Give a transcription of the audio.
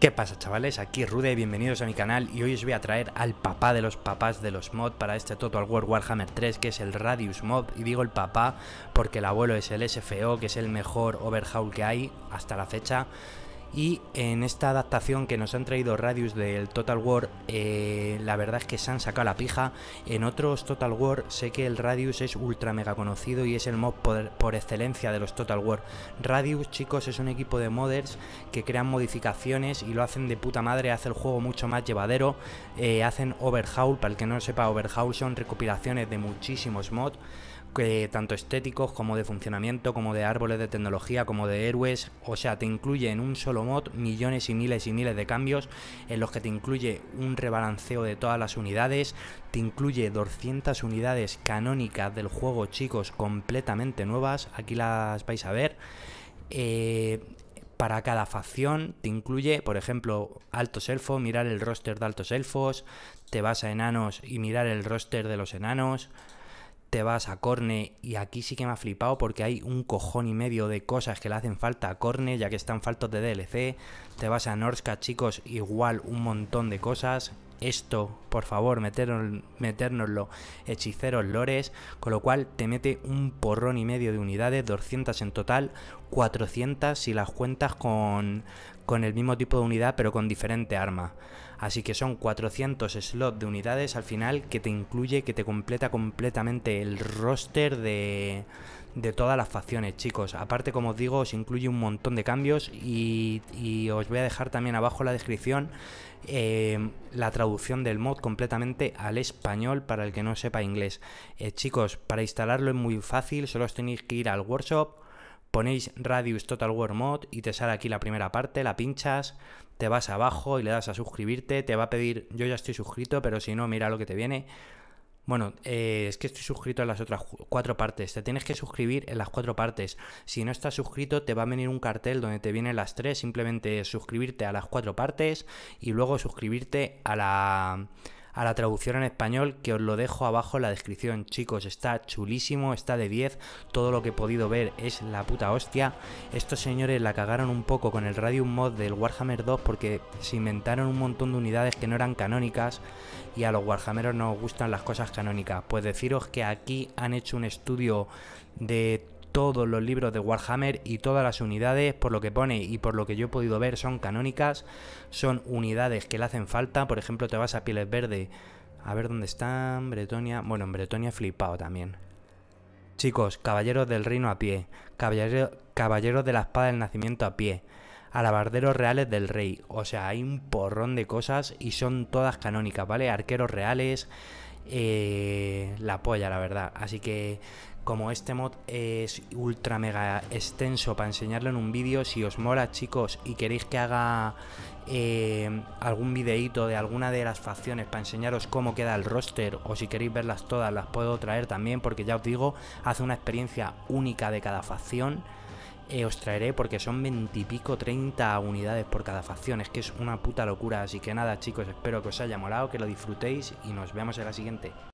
¿Qué pasa chavales? Aquí Rude, bienvenidos a mi canal y hoy os voy a traer al papá de los papás de los mods para este Total War Warhammer 3 que es el Radius Mod y digo el papá porque el abuelo es el SFO que es el mejor overhaul que hay hasta la fecha y en esta adaptación que nos han traído Radius del Total War, eh, la verdad es que se han sacado la pija. En otros Total War sé que el Radius es ultra mega conocido y es el mod por, excelencia de los Total War. Radius, chicos, es un equipo de modders que crean modificaciones y lo hacen de puta madre, hace el juego mucho más llevadero. Eh, hacen overhaul, para el que no lo sepa, overhaul son recopilaciones de muchísimos mods tanto estéticos como de funcionamiento, como de árboles de tecnología, como de héroes, o sea, te incluye en un solo mod millones y miles y miles de cambios en los que te incluye un rebalanceo de todas las unidades, te incluye 200 unidades canónicas del juego, chicos, completamente nuevas, aquí las vais a ver. Eh, para cada facción te incluye, por ejemplo, altos elfos, mirar el roster de altos elfos, te vas a enanos y mirar el roster de los enanos, te vas a Corne y aquí sí que me ha flipado porque hay un cojón y medio de cosas que le hacen falta a Corne ya que están faltos de DLC. Te vas a Norska, chicos, igual un montón de cosas. Esto, por favor, meternos, metérnoslo, hechiceros lores, con lo cual te mete un porrón y medio de unidades, 200 en total, 400 si las cuentas con, con el mismo tipo de unidad pero con diferente arma. Así que son 400 slots de unidades al final que te incluye, que te completa completamente el roster de, de todas las facciones, chicos. Aparte, como os digo, os incluye un montón de cambios y, os voy a dejar también abajo en la descripción em, la traducción del mod completamente al español para el que no sepa inglés. Eh, chicos, para instalarlo es muy fácil, solo os tenéis que ir al workshop ponéis Radius Total War Mod y te sale aquí la primera parte, la pinchas, te vas abajo y le das a suscribirte, te va a pedir, yo ya estoy suscrito, pero si no, mira lo que te viene. Bueno, eh, es que estoy suscrito en las otras cuatro partes. Te tienes que suscribir en las cuatro partes. Si no estás suscrito, te va a venir un cartel donde te vienen las tres. Simplemente suscribirte a las cuatro partes y luego suscribirte a la a la traducción en español que os lo dejo abajo en la descripción. Chicos, está chulísimo, está de 10, todo lo que he podido ver es la puta hostia. Estos señores la cagaron un poco con el Radium Mod del Warhammer 2 porque se inventaron un montón de unidades que no eran canónicas y a los Warhammeros no gustan las cosas canónicas. Pues deciros que aquí han hecho un estudio de todos los libros de Warhammer y todas las unidades, por lo que pone y por lo que yo he podido ver, son canónicas, son unidades que le hacen falta. Por ejemplo, te vas a Pieles Verde, a ver dónde están, Bretonia. Bueno, en Bretonia flipado también. Chicos, caballeros del reino a pie, caballeros de la espada del nacimiento a pie, alabarderos reales del rey. O sea, hay un porrón de cosas y son todas canónicas, ¿vale? Arqueros reales. Eh, la polla, la verdad. Así que como este mod es ultra mega extenso para enseñarlo en un vídeo, si os mola chicos y queréis que haga eh, algún videíto de alguna de las facciones para enseñaros cómo queda el roster o si queréis verlas todas las puedo traer también porque ya os digo, hace una experiencia única de cada facción. Eh, os traeré porque son 20 y pico 30 unidades por cada facción. Es que es una puta locura. Así que nada, chicos, espero que os haya molado, que lo disfrutéis y nos vemos en la siguiente.